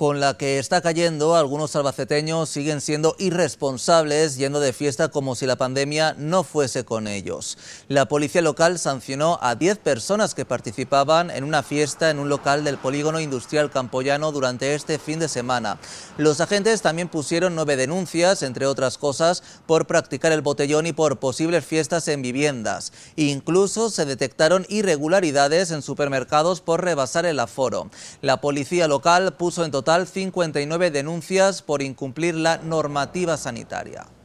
con la que está cayendo, algunos salvaceteños siguen siendo irresponsables yendo de fiesta como si la pandemia no fuese con ellos. La policía local sancionó a 10 personas que participaban en una fiesta en un local del polígono industrial campoyano durante este fin de semana. Los agentes también pusieron nueve denuncias, entre otras cosas, por practicar el botellón y por posibles fiestas en viviendas. Incluso se detectaron irregularidades en supermercados por rebasar el aforo. La policía local puso en total 59 denuncias por incumplir la normativa sanitaria.